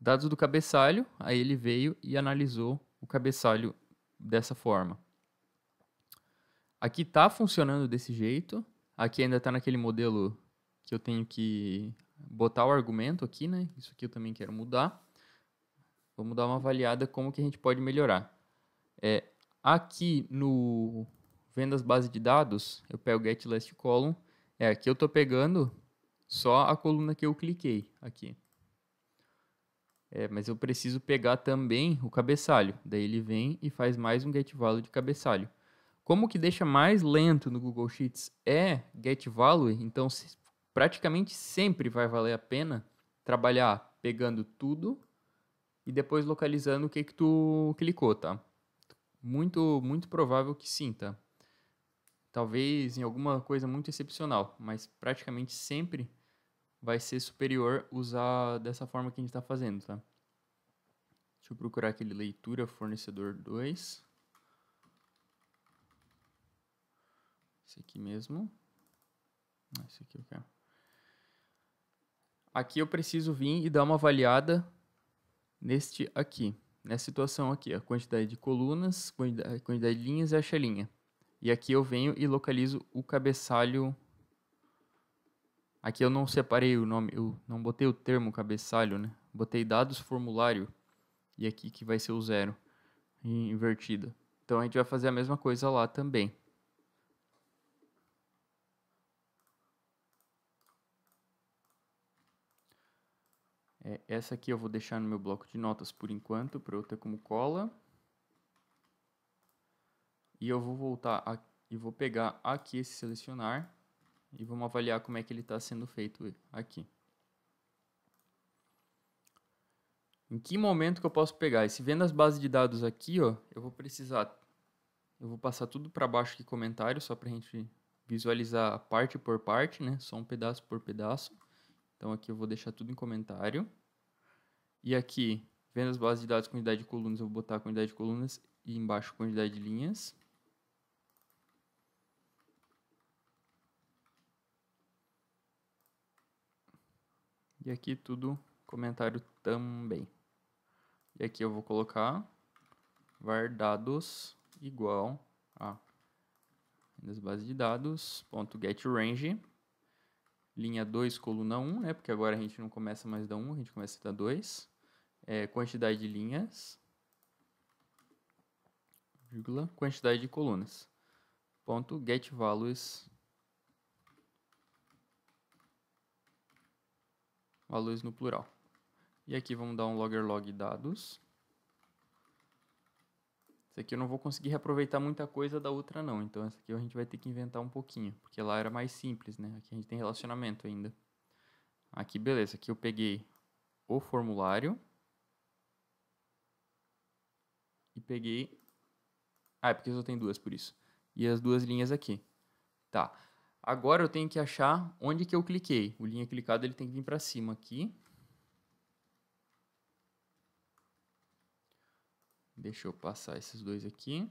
Dados do cabeçalho, aí ele veio e analisou o cabeçalho dessa forma. Aqui tá funcionando desse jeito. Aqui ainda tá naquele modelo que eu tenho que botar o argumento aqui, né? Isso aqui eu também quero mudar. Vamos dar uma avaliada como que a gente pode melhorar. É, aqui no vendas base de dados, eu pego get last column. É, aqui eu estou pegando só a coluna que eu cliquei aqui. É, mas eu preciso pegar também o cabeçalho. Daí ele vem e faz mais um get value de cabeçalho. Como que deixa mais lento no Google Sheets é get value, então praticamente sempre vai valer a pena trabalhar pegando tudo e depois localizando o que que tu clicou, tá? Muito, muito provável que sim, tá? Talvez em alguma coisa muito excepcional, mas praticamente sempre vai ser superior usar dessa forma que a gente está fazendo, tá? Deixa eu procurar aquele leitura fornecedor 2. Esse aqui mesmo. Ah, esse aqui eu quero. Aqui eu preciso vir e dar uma avaliada neste aqui, nessa situação aqui, a quantidade de colunas, quantidade de linhas e a chelinha. E aqui eu venho e localizo o cabeçalho. Aqui eu não separei o nome, eu não botei o termo cabeçalho, né? Botei dados formulário e aqui que vai ser o zero invertido. Então a gente vai fazer a mesma coisa lá também. É, essa aqui eu vou deixar no meu bloco de notas por enquanto, para eu ter como cola. E eu vou voltar a, e vou pegar aqui esse selecionar e vamos avaliar como é que ele está sendo feito aqui. Em que momento que eu posso pegar? se vendo as bases de dados aqui, ó, eu vou precisar... Eu vou passar tudo para baixo aqui comentário, só para a gente visualizar parte por parte, né? Só um pedaço por pedaço. Então aqui eu vou deixar tudo em comentário. E aqui, vendo as bases de dados, quantidade de colunas, eu vou botar quantidade de colunas e embaixo quantidade de linhas. E aqui tudo comentário também. E aqui eu vou colocar var dados igual a vendas de dados ponto get range linha 2, coluna 1, né? Porque agora a gente não começa mais da 1, a gente começa da 2. É, quantidade de linhas, vírgula, quantidade de colunas. Ponto get values, values no plural. E aqui vamos dar um logger log dados. Essa aqui eu não vou conseguir reaproveitar muita coisa da outra, não. Então essa aqui a gente vai ter que inventar um pouquinho. Porque lá era mais simples, né? Aqui a gente tem relacionamento ainda. Aqui, beleza. Aqui eu peguei o formulário. E peguei... Ah, é porque só tem duas, por isso. E as duas linhas aqui. Tá. Agora eu tenho que achar onde que eu cliquei. O linha clicado ele tem que vir para cima aqui. Deixa eu passar esses dois aqui.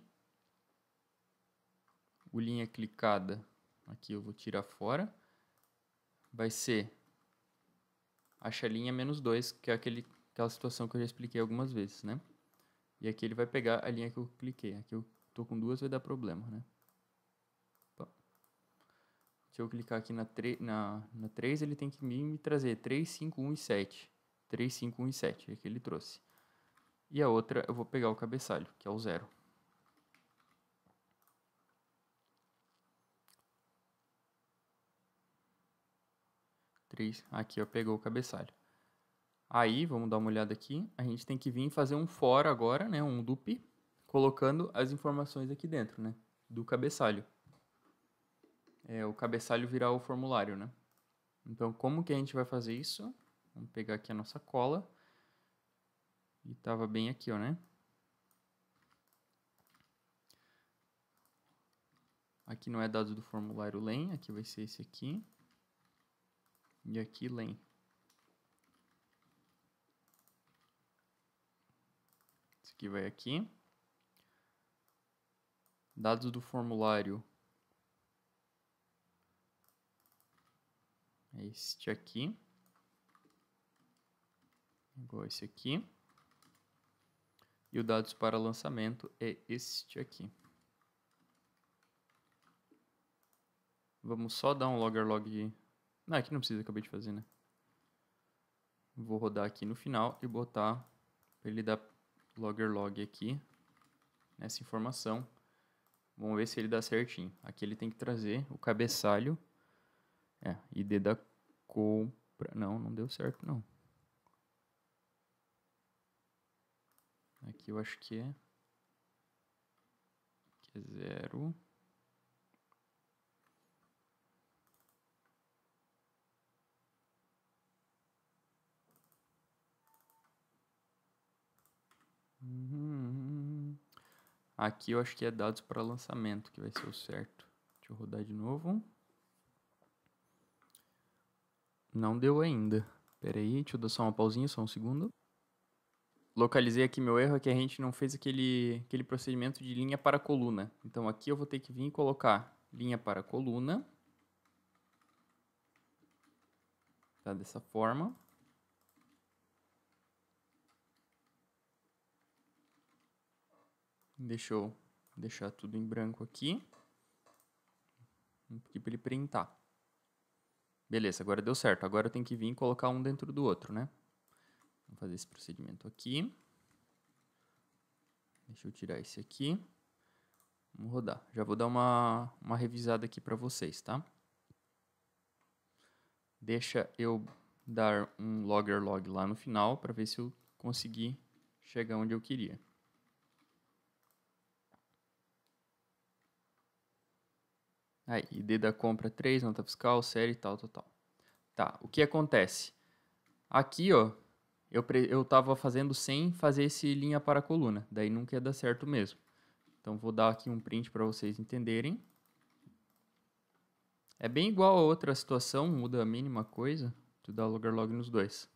O linha clicada, aqui eu vou tirar fora. Vai ser acha linha menos 2, que é aquele, aquela situação que eu já expliquei algumas vezes, né? E aqui ele vai pegar a linha que eu cliquei. Aqui eu tô com duas, vai dar problema, né? Bom. Deixa eu clicar aqui na, na, na 3, ele tem que me trazer 3, 5, 1 e 7. 3, 5, 1 e 7, é que ele trouxe. E a outra eu vou pegar o cabeçalho, que é o zero. Três. Aqui eu pegou o cabeçalho. Aí, vamos dar uma olhada aqui. A gente tem que vir fazer um for agora, né? Um loop, colocando as informações aqui dentro, né? Do cabeçalho. É, o cabeçalho virar o formulário, né? Então, como que a gente vai fazer isso? Vamos pegar aqui a nossa cola. E estava bem aqui, ó, né? Aqui não é dado do formulário len, aqui vai ser esse aqui. E aqui len. Esse aqui vai aqui. Dados do formulário. É este aqui. Igual esse aqui. E o dados para lançamento é este aqui. Vamos só dar um logger log. Não, aqui não precisa, acabei de fazer, né? Vou rodar aqui no final e botar para ele dar logger log aqui nessa informação. Vamos ver se ele dá certinho. Aqui ele tem que trazer o cabeçalho. É, ID da compra. Não, não deu certo não. Aqui eu acho que é. Aqui é zero. Uhum. Aqui eu acho que é dados para lançamento que vai ser o certo. Deixa eu rodar de novo. Não deu ainda. Pera aí, deixa eu dar só uma pausinha, só um segundo localizei aqui meu erro, é que a gente não fez aquele, aquele procedimento de linha para coluna. Então aqui eu vou ter que vir e colocar linha para coluna. Tá dessa forma. Deixa eu deixar tudo em branco aqui. Vou pedir para ele printar. Beleza, agora deu certo. Agora eu tenho que vir e colocar um dentro do outro, né? Vou fazer esse procedimento aqui. Deixa eu tirar esse aqui. Vamos rodar. Já vou dar uma, uma revisada aqui para vocês, tá? Deixa eu dar um logger log lá no final para ver se eu consegui chegar onde eu queria. Aí, ID da compra 3, nota fiscal, série, tal, tal, tal. Tá, o que acontece? Aqui, ó, eu, pre, eu tava fazendo sem fazer esse linha para coluna, daí nunca ia dar certo mesmo. Então vou dar aqui um print para vocês entenderem. É bem igual a outra situação, muda a mínima coisa, tu dá lugar log nos dois.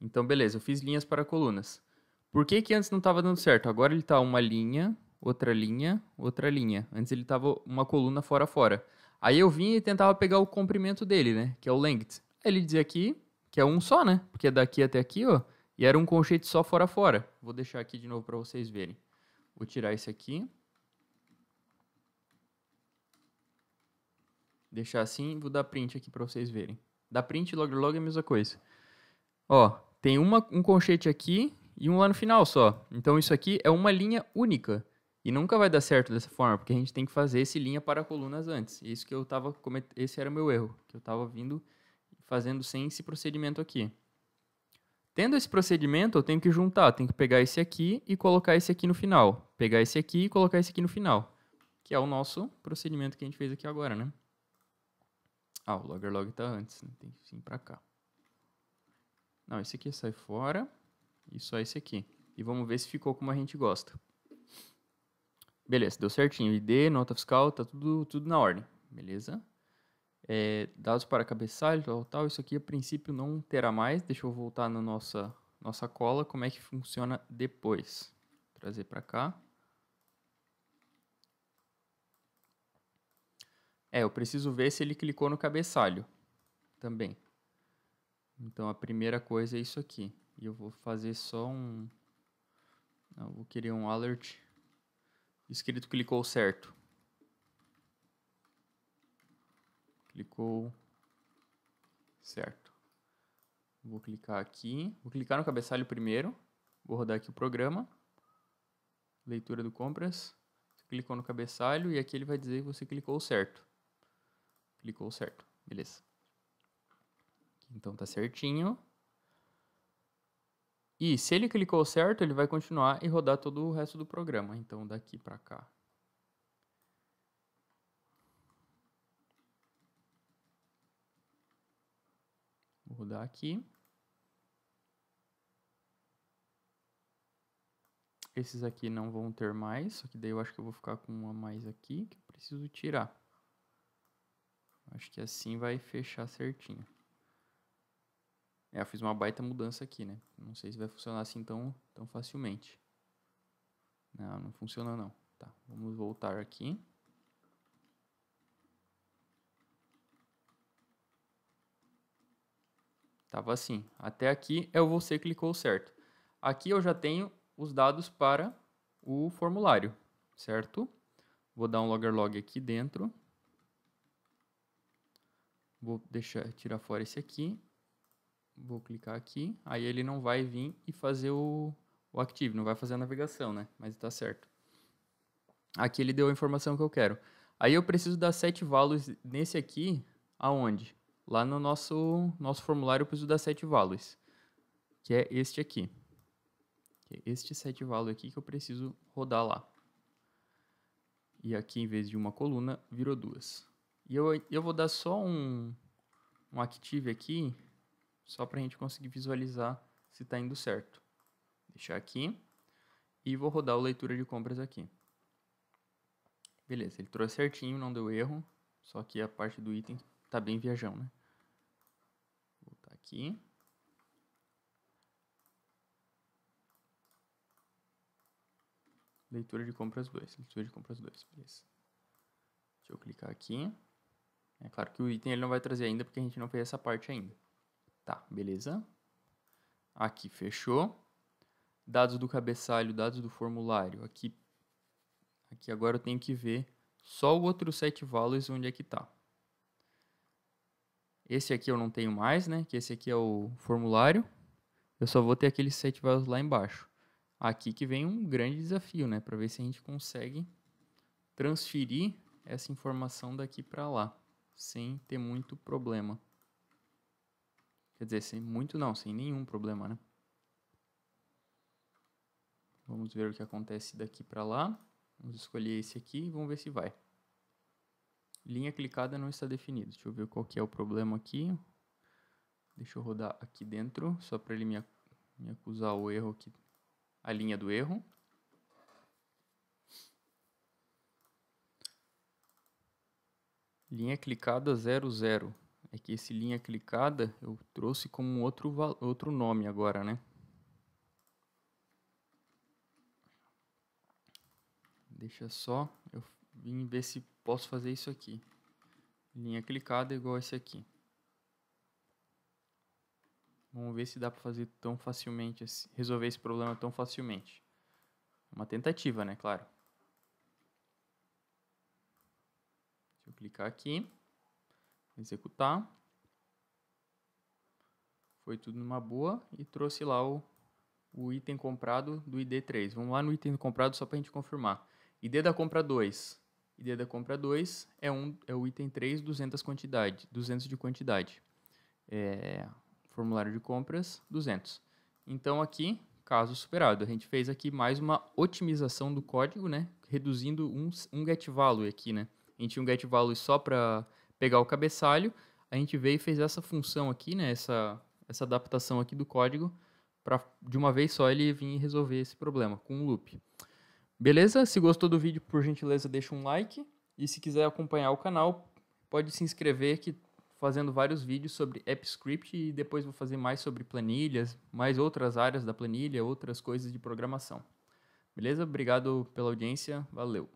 Então beleza, eu fiz linhas para colunas. Por que que antes não estava dando certo? Agora ele está uma linha, outra linha, outra linha. Antes ele estava uma coluna fora fora. Aí eu vinha e tentava pegar o comprimento dele, né? Que é o length. Aí ele dizia aqui que é um só, né? Porque daqui até aqui, ó, e era um colchete só fora fora. Vou deixar aqui de novo para vocês verem. Vou tirar esse aqui. Deixar assim, vou dar print aqui para vocês verem. Dá print log log é a mesma coisa. Ó, tem uma, um colchete aqui e um lá no final só. Então isso aqui é uma linha única. E nunca vai dar certo dessa forma, porque a gente tem que fazer esse linha para colunas antes. Isso que eu tava comet... esse era o meu erro, que eu estava vindo fazendo sem esse procedimento aqui. Tendo esse procedimento, eu tenho que juntar, tenho que pegar esse aqui e colocar esse aqui no final. Pegar esse aqui e colocar esse aqui no final. Que é o nosso procedimento que a gente fez aqui agora, né? Ah, o logger log está antes, né? tem que vir para cá. Não, esse aqui sai fora e só esse aqui. E vamos ver se ficou como a gente gosta. Beleza, deu certinho. ID, nota fiscal, tá tudo, tudo na ordem. Beleza? é, dados para cabeçalho, tal, tal, isso aqui a princípio não terá mais, deixa eu voltar na nossa, nossa cola, como é que funciona depois. Vou trazer para cá. É, eu preciso ver se ele clicou no cabeçalho também. Então a primeira coisa é isso aqui. E eu vou fazer só um... Não, vou querer um alert escrito clicou certo. Clicou. Certo. Vou clicar aqui. Vou clicar no cabeçalho primeiro. Vou rodar aqui o programa. Leitura do compras. Você clicou no cabeçalho e aqui ele vai dizer que você clicou certo. Clicou certo. Beleza. Então tá certinho. E se ele clicou certo, ele vai continuar e rodar todo o resto do programa. Então daqui para cá. Vou rodar aqui. Esses aqui não vão ter mais, só que daí eu acho que eu vou ficar com uma mais aqui, que eu preciso tirar. Acho que assim vai fechar certinho. É, eu fiz uma baita mudança aqui, né? Não sei se vai funcionar assim tão, tão facilmente. Não, não funciona não. Tá, vamos voltar aqui. Estava assim. Até aqui é o você clicou certo. Aqui eu já tenho os dados para o formulário, certo? Vou dar um logger log aqui dentro. Vou deixar tirar fora esse aqui. Vou clicar aqui. Aí ele não vai vir e fazer o, o active, não vai fazer a navegação, né? Mas está certo. Aqui ele deu a informação que eu quero. Aí eu preciso dar sete values nesse aqui, aonde? lá no nosso, nosso formulário eu preciso dar sete valores, que é este aqui. Que é este sete valor aqui que eu preciso rodar lá. E aqui, em vez de uma coluna, virou duas. E eu, eu vou dar só um, um active aqui, só para a gente conseguir visualizar se está indo certo. Deixar aqui. E vou rodar o leitura de compras aqui. Beleza, ele trouxe certinho, não deu erro. Só que a parte do item Tá bem viajão, né? Vou voltar aqui. Leitura de compras 2. Leitura de compras 2, beleza. Deixa eu clicar aqui. É claro que o item ele não vai trazer ainda, porque a gente não fez essa parte ainda. Tá, beleza. Aqui, fechou. Dados do cabeçalho, dados do formulário. Aqui, aqui agora eu tenho que ver só o outro set values onde é que tá. Esse aqui eu não tenho mais, né? Que esse aqui é o formulário. Eu só vou ter aqueles sete valores lá embaixo. Aqui que vem um grande desafio, né? Para ver se a gente consegue transferir essa informação daqui para lá, sem ter muito problema. Quer dizer, sem muito não, sem nenhum problema, né? Vamos ver o que acontece daqui para lá. Vamos escolher esse aqui e vamos ver se vai. Linha clicada não está definida. Deixa eu ver qual que é o problema aqui. Deixa eu rodar aqui dentro, só para ele me, me acusar o erro aqui. A linha do erro. Linha clicada 00. É que esse linha clicada eu trouxe como outro, outro nome agora, né? Deixa só eu vim ver se posso fazer isso aqui. Linha clicada igual esse aqui. Vamos ver se dá para fazer tão facilmente, resolver esse problema tão facilmente. Uma tentativa, né, claro. Deixa eu clicar aqui, executar. Foi tudo numa boa e trouxe lá o, o item comprado do ID3. Vamos lá no item comprado só para a gente confirmar. ID da compra 2, Ideia da compra 2 é, um, é o item 3, 200, quantidade, 200 de quantidade. É, formulário de compras, 200. Então, aqui, caso superado. A gente fez aqui mais uma otimização do código, né? Reduzindo um, um get value aqui, né? A gente tinha um get value só para pegar o cabeçalho. A gente veio e fez essa função aqui, né? Essa, essa adaptação aqui do código para de uma vez só ele vir resolver esse problema com um loop. Beleza? Se gostou do vídeo, por gentileza, deixa um like. E se quiser acompanhar o canal, pode se inscrever que fazendo vários vídeos sobre AppScript e depois vou fazer mais sobre planilhas, mais outras áreas da planilha, outras coisas de programação. Beleza? Obrigado pela audiência. Valeu.